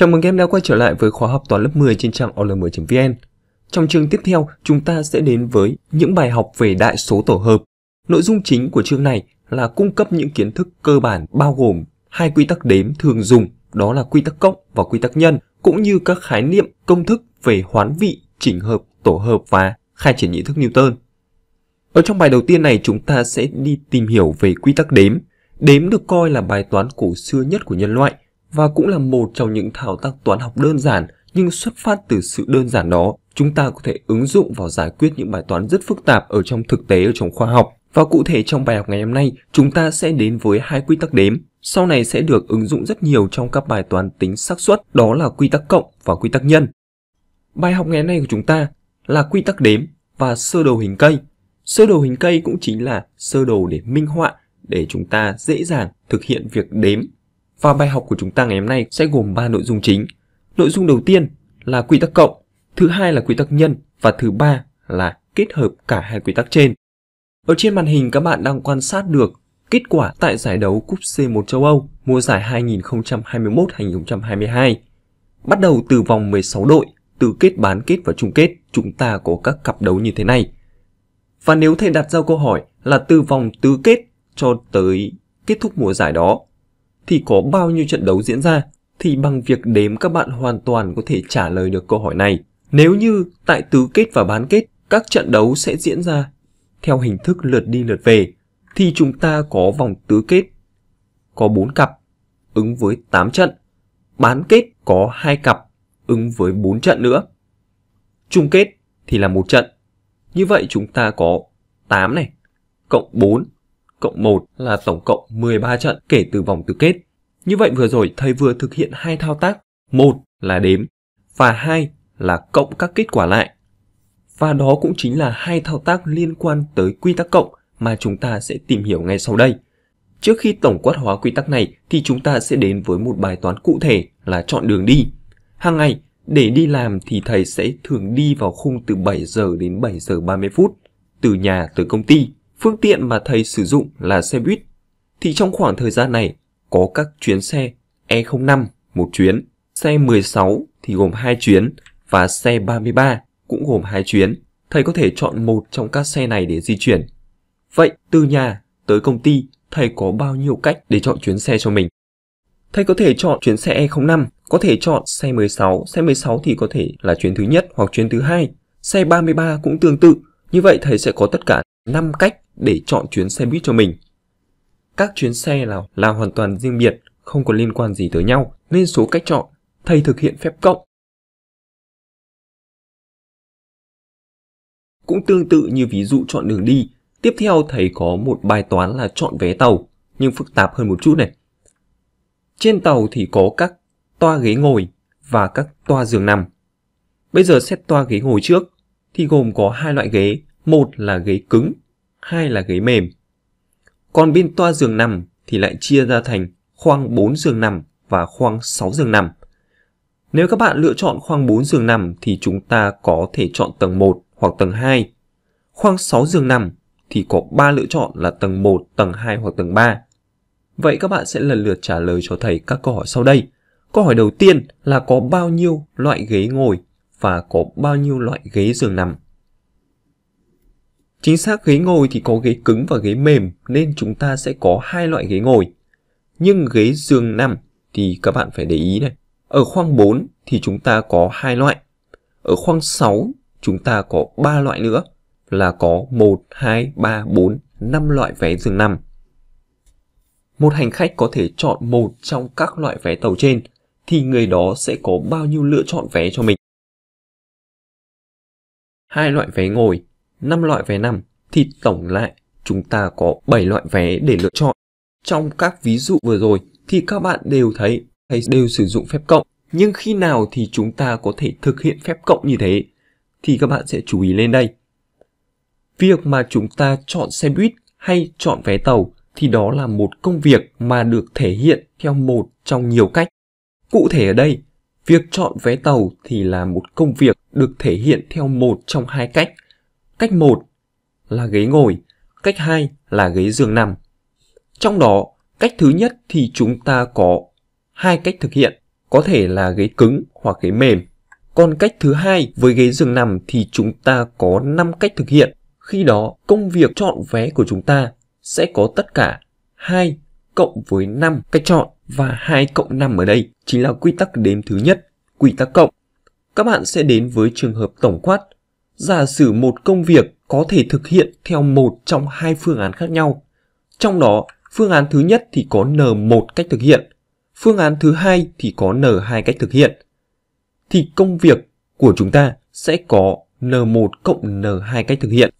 Chào mừng các em đã quay trở lại với khóa học toán lớp 10 trên trang olm.vn. Trong chương tiếp theo, chúng ta sẽ đến với những bài học về đại số tổ hợp. Nội dung chính của chương này là cung cấp những kiến thức cơ bản bao gồm hai quy tắc đếm thường dùng, đó là quy tắc cộng và quy tắc nhân, cũng như các khái niệm, công thức về hoán vị, chỉnh hợp, tổ hợp và khai triển nhị thức Newton. Ở trong bài đầu tiên này chúng ta sẽ đi tìm hiểu về quy tắc đếm. Đếm được coi là bài toán cổ xưa nhất của nhân loại – và cũng là một trong những thao tác toán học đơn giản nhưng xuất phát từ sự đơn giản đó chúng ta có thể ứng dụng vào giải quyết những bài toán rất phức tạp ở trong thực tế ở trong khoa học và cụ thể trong bài học ngày hôm nay chúng ta sẽ đến với hai quy tắc đếm sau này sẽ được ứng dụng rất nhiều trong các bài toán tính xác suất đó là quy tắc cộng và quy tắc nhân bài học ngày hôm nay của chúng ta là quy tắc đếm và sơ đồ hình cây sơ đồ hình cây cũng chính là sơ đồ để minh họa để chúng ta dễ dàng thực hiện việc đếm và bài học của chúng ta ngày hôm nay sẽ gồm 3 nội dung chính. Nội dung đầu tiên là quy tắc cộng, thứ hai là quy tắc nhân và thứ ba là kết hợp cả hai quy tắc trên. Ở trên màn hình các bạn đang quan sát được kết quả tại giải đấu Cúp C1 châu Âu mùa giải 2021-2022. Bắt đầu từ vòng 16 đội, từ kết bán kết và chung kết, chúng ta có các cặp đấu như thế này. Và nếu thầy đặt ra câu hỏi là từ vòng tứ kết cho tới kết thúc mùa giải đó, thì có bao nhiêu trận đấu diễn ra thì bằng việc đếm các bạn hoàn toàn có thể trả lời được câu hỏi này. Nếu như tại tứ kết và bán kết các trận đấu sẽ diễn ra theo hình thức lượt đi lượt về thì chúng ta có vòng tứ kết có 4 cặp ứng với 8 trận, bán kết có 2 cặp ứng với 4 trận nữa. Chung kết thì là một trận. Như vậy chúng ta có 8 này cộng 4 cộng 1 là tổng cộng 13 trận kể từ vòng tứ kết. Như vậy vừa rồi thầy vừa thực hiện hai thao tác, một là đếm và hai là cộng các kết quả lại. Và đó cũng chính là hai thao tác liên quan tới quy tắc cộng mà chúng ta sẽ tìm hiểu ngay sau đây. Trước khi tổng quát hóa quy tắc này thì chúng ta sẽ đến với một bài toán cụ thể là chọn đường đi. Hàng ngày, để đi làm thì thầy sẽ thường đi vào khung từ 7 giờ đến 7 giờ 30 phút, từ nhà tới công ty. Phương tiện mà thầy sử dụng là xe buýt. Thì trong khoảng thời gian này, có các chuyến xe E05 một chuyến, xe 16 thì gồm 2 chuyến và xe 33 cũng gồm 2 chuyến. Thầy có thể chọn một trong các xe này để di chuyển. Vậy từ nhà tới công ty, thầy có bao nhiêu cách để chọn chuyến xe cho mình? Thầy có thể chọn chuyến xe E05, có thể chọn xe 16, xe 16 thì có thể là chuyến thứ nhất hoặc chuyến thứ hai, xe 33 cũng tương tự. Như vậy thầy sẽ có tất cả 5 cách để chọn chuyến xe buýt cho mình. Các chuyến xe là, là hoàn toàn riêng biệt, không có liên quan gì tới nhau, nên số cách chọn, thầy thực hiện phép cộng. Cũng tương tự như ví dụ chọn đường đi, tiếp theo thầy có một bài toán là chọn vé tàu, nhưng phức tạp hơn một chút này. Trên tàu thì có các toa ghế ngồi và các toa giường nằm. Bây giờ xét toa ghế ngồi trước thì gồm có hai loại ghế, một là ghế cứng, hai là ghế mềm. Còn bên toa giường nằm thì lại chia ra thành khoang 4 giường nằm và khoang 6 giường nằm. Nếu các bạn lựa chọn khoang 4 giường nằm thì chúng ta có thể chọn tầng 1 hoặc tầng 2. Khoang 6 giường nằm thì có 3 lựa chọn là tầng 1, tầng 2 hoặc tầng 3. Vậy các bạn sẽ lần lượt trả lời cho thầy các câu hỏi sau đây. Câu hỏi đầu tiên là có bao nhiêu loại ghế ngồi và có bao nhiêu loại ghế giường nằm? Chính xác ghế ngồi thì có ghế cứng và ghế mềm nên chúng ta sẽ có hai loại ghế ngồi. Nhưng ghế giường nằm thì các bạn phải để ý này. Ở khoang 4 thì chúng ta có hai loại. Ở khoang 6 chúng ta có ba loại nữa là có 1, 2, 3, 4, 5 loại vé giường nằm. Một hành khách có thể chọn một trong các loại vé tàu trên thì người đó sẽ có bao nhiêu lựa chọn vé cho mình. Hai loại vé ngồi 5 loại vé nằm thì tổng lại chúng ta có 7 loại vé để lựa chọn. Trong các ví dụ vừa rồi thì các bạn đều thấy hay đều sử dụng phép cộng, nhưng khi nào thì chúng ta có thể thực hiện phép cộng như thế thì các bạn sẽ chú ý lên đây. Việc mà chúng ta chọn xe buýt hay chọn vé tàu thì đó là một công việc mà được thể hiện theo một trong nhiều cách. Cụ thể ở đây, việc chọn vé tàu thì là một công việc được thể hiện theo một trong hai cách – Cách 1 là ghế ngồi, cách 2 là ghế giường nằm. Trong đó, cách thứ nhất thì chúng ta có hai cách thực hiện, có thể là ghế cứng hoặc ghế mềm. Còn cách thứ hai với ghế giường nằm thì chúng ta có 5 cách thực hiện. Khi đó, công việc chọn vé của chúng ta sẽ có tất cả 2 cộng với 5 cách chọn và 2 cộng 5 ở đây chính là quy tắc đếm thứ nhất, quy tắc cộng. Các bạn sẽ đến với trường hợp tổng quát giả sử một công việc có thể thực hiện theo một trong hai phương án khác nhau. Trong đó, phương án thứ nhất thì có N1 cách thực hiện, phương án thứ hai thì có N2 cách thực hiện. Thì công việc của chúng ta sẽ có N1 cộng N2 cách thực hiện.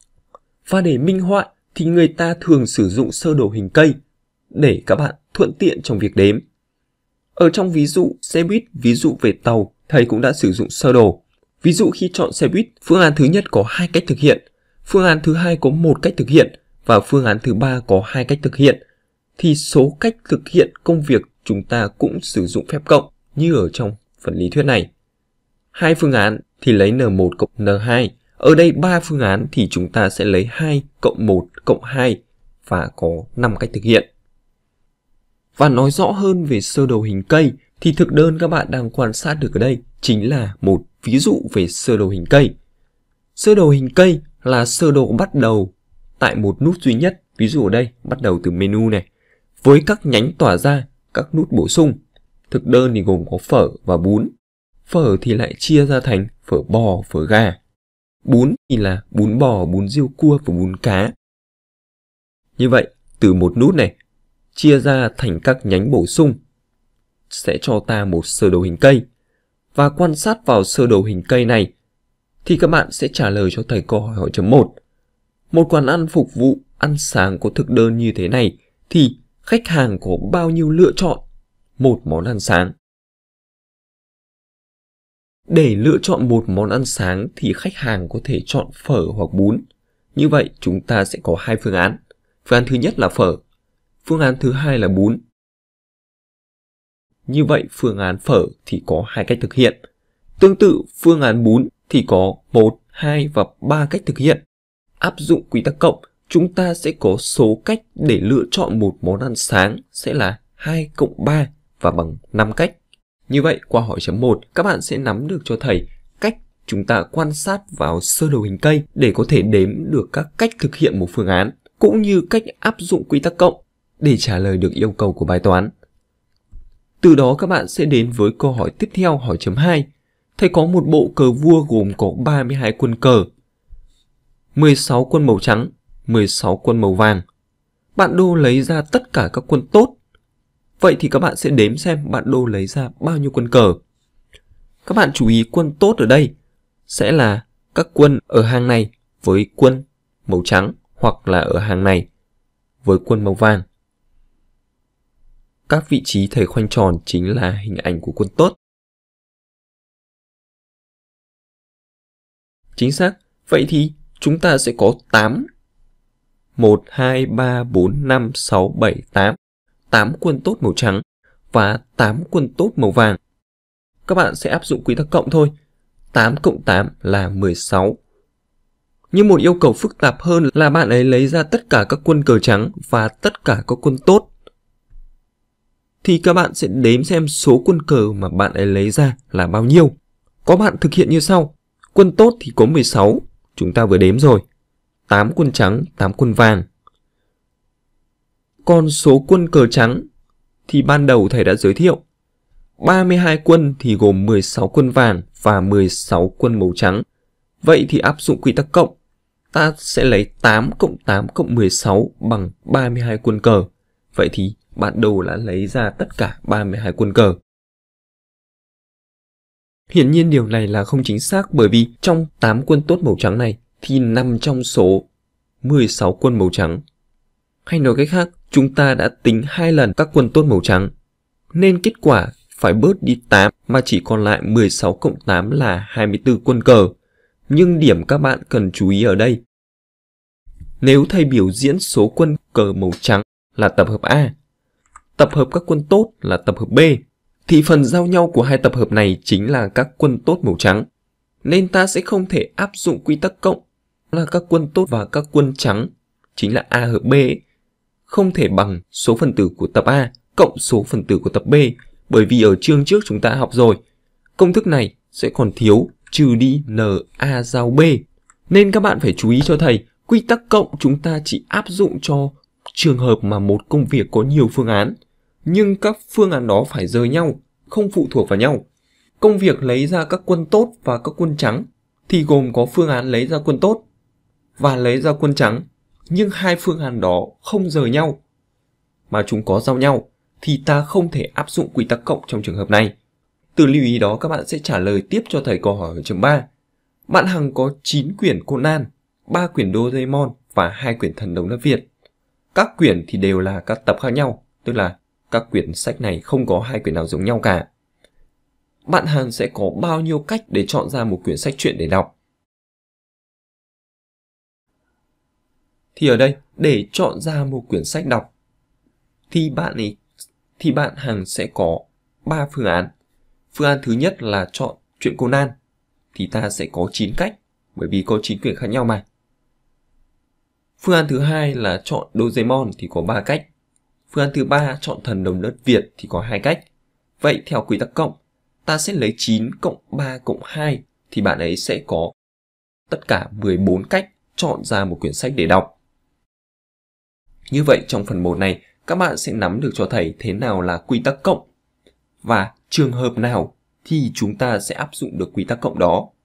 Và để minh họa thì người ta thường sử dụng sơ đồ hình cây để các bạn thuận tiện trong việc đếm. Ở trong ví dụ xe buýt, ví dụ về tàu, thầy cũng đã sử dụng sơ đồ Ví dụ khi chọn xe buýt, phương án thứ nhất có hai cách thực hiện, phương án thứ hai có một cách thực hiện và phương án thứ ba có hai cách thực hiện. Thì số cách thực hiện công việc chúng ta cũng sử dụng phép cộng như ở trong phần lý thuyết này. Hai phương án thì lấy n1 cộng n2. Ở đây ba phương án thì chúng ta sẽ lấy 2 cộng 1 cộng 2 và có 5 cách thực hiện. Và nói rõ hơn về sơ đồ hình cây thì thực đơn các bạn đang quan sát được ở đây chính là một ví dụ về sơ đồ hình cây. Sơ đồ hình cây là sơ đồ bắt đầu tại một nút duy nhất, ví dụ ở đây bắt đầu từ menu này, với các nhánh tỏa ra, các nút bổ sung. Thực đơn thì gồm có phở và bún. Phở thì lại chia ra thành phở bò, phở gà. Bún thì là bún bò, bún riêu cua và bún cá. Như vậy, từ một nút này, chia ra thành các nhánh bổ sung, sẽ cho ta một sơ đồ hình cây và quan sát vào sơ đồ hình cây này thì các bạn sẽ trả lời cho thầy câu hỏi hỏi chấm 1. Một quán ăn phục vụ ăn sáng có thực đơn như thế này thì khách hàng có bao nhiêu lựa chọn một món ăn sáng? Để lựa chọn một món ăn sáng thì khách hàng có thể chọn phở hoặc bún. Như vậy chúng ta sẽ có hai phương án. Phương án thứ nhất là phở, phương án thứ hai là bún. Như vậy phương án phở thì có hai cách thực hiện. Tương tự phương án bún thì có 1, 2 và 3 cách thực hiện. Áp dụng quy tắc cộng, chúng ta sẽ có số cách để lựa chọn một món ăn sáng sẽ là 2 cộng 3 và bằng 5 cách. Như vậy, qua hỏi chấm 1, các bạn sẽ nắm được cho thầy cách chúng ta quan sát vào sơ đồ hình cây để có thể đếm được các cách thực hiện một phương án, cũng như cách áp dụng quy tắc cộng để trả lời được yêu cầu của bài toán. Từ đó các bạn sẽ đến với câu hỏi tiếp theo hỏi chấm 2. Thầy có một bộ cờ vua gồm có 32 quân cờ. 16 quân màu trắng, 16 quân màu vàng. Bạn đô lấy ra tất cả các quân tốt. Vậy thì các bạn sẽ đếm xem bạn đô lấy ra bao nhiêu quân cờ. Các bạn chú ý quân tốt ở đây sẽ là các quân ở hàng này với quân màu trắng hoặc là ở hàng này với quân màu vàng các vị trí thầy khoanh tròn chính là hình ảnh của quân tốt. Chính xác, vậy thì chúng ta sẽ có 8. 1, 2, 3, 4, 5, 6, 7, 8. 8 quân tốt màu trắng và 8 quân tốt màu vàng. Các bạn sẽ áp dụng quy tắc cộng thôi. 8 cộng 8 là 16. Nhưng một yêu cầu phức tạp hơn là bạn ấy lấy ra tất cả các quân cờ trắng và tất cả các quân tốt thì các bạn sẽ đếm xem số quân cờ mà bạn ấy lấy ra là bao nhiêu. Có bạn thực hiện như sau. Quân tốt thì có 16, chúng ta vừa đếm rồi. 8 quân trắng, 8 quân vàng. Còn số quân cờ trắng thì ban đầu thầy đã giới thiệu. 32 quân thì gồm 16 quân vàng và 16 quân màu trắng. Vậy thì áp dụng quy tắc cộng, ta sẽ lấy 8 cộng 8 cộng 16 bằng 32 quân cờ. Vậy thì bản đồ đã lấy ra tất cả 32 quân cờ. Hiển nhiên điều này là không chính xác bởi vì trong 8 quân tốt màu trắng này thì nằm trong số 16 quân màu trắng. Hay nói cách khác, chúng ta đã tính hai lần các quân tốt màu trắng, nên kết quả phải bớt đi 8 mà chỉ còn lại 16 cộng 8 là 24 quân cờ. Nhưng điểm các bạn cần chú ý ở đây. Nếu thay biểu diễn số quân cờ màu trắng là tập hợp A, Tập hợp các quân tốt là tập hợp B, thì phần giao nhau của hai tập hợp này chính là các quân tốt màu trắng. Nên ta sẽ không thể áp dụng quy tắc cộng là các quân tốt và các quân trắng, chính là A hợp B, không thể bằng số phần tử của tập A cộng số phần tử của tập B, bởi vì ở chương trước chúng ta học rồi, công thức này sẽ còn thiếu trừ đi NA giao B. Nên các bạn phải chú ý cho thầy, quy tắc cộng chúng ta chỉ áp dụng cho trường hợp mà một công việc có nhiều phương án nhưng các phương án đó phải rời nhau, không phụ thuộc vào nhau. Công việc lấy ra các quân tốt và các quân trắng thì gồm có phương án lấy ra quân tốt và lấy ra quân trắng, nhưng hai phương án đó không rời nhau mà chúng có giao nhau thì ta không thể áp dụng quy tắc cộng trong trường hợp này. Từ lưu ý đó các bạn sẽ trả lời tiếp cho thầy câu hỏi ở chương 3. Bạn Hằng có 9 quyển Conan, 3 quyển Doraemon và 2 quyển Thần Đồng Đất Việt. Các quyển thì đều là các tập khác nhau, tức là các quyển sách này không có hai quyển nào giống nhau cả. Bạn Hàn sẽ có bao nhiêu cách để chọn ra một quyển sách truyện để đọc? Thì ở đây, để chọn ra một quyển sách đọc thì bạn ấy thì bạn Hằng sẽ có 3 phương án. Phương án thứ nhất là chọn truyện Conan thì ta sẽ có 9 cách bởi vì có 9 quyển khác nhau mà. Phương án thứ hai là chọn Doraemon thì có 3 cách. Phương án thứ ba chọn thần đồng đất Việt thì có hai cách. Vậy theo quy tắc cộng, ta sẽ lấy 9 cộng 3 cộng 2 thì bạn ấy sẽ có tất cả 14 cách chọn ra một quyển sách để đọc. Như vậy trong phần 1 này, các bạn sẽ nắm được cho thầy thế nào là quy tắc cộng và trường hợp nào thì chúng ta sẽ áp dụng được quy tắc cộng đó.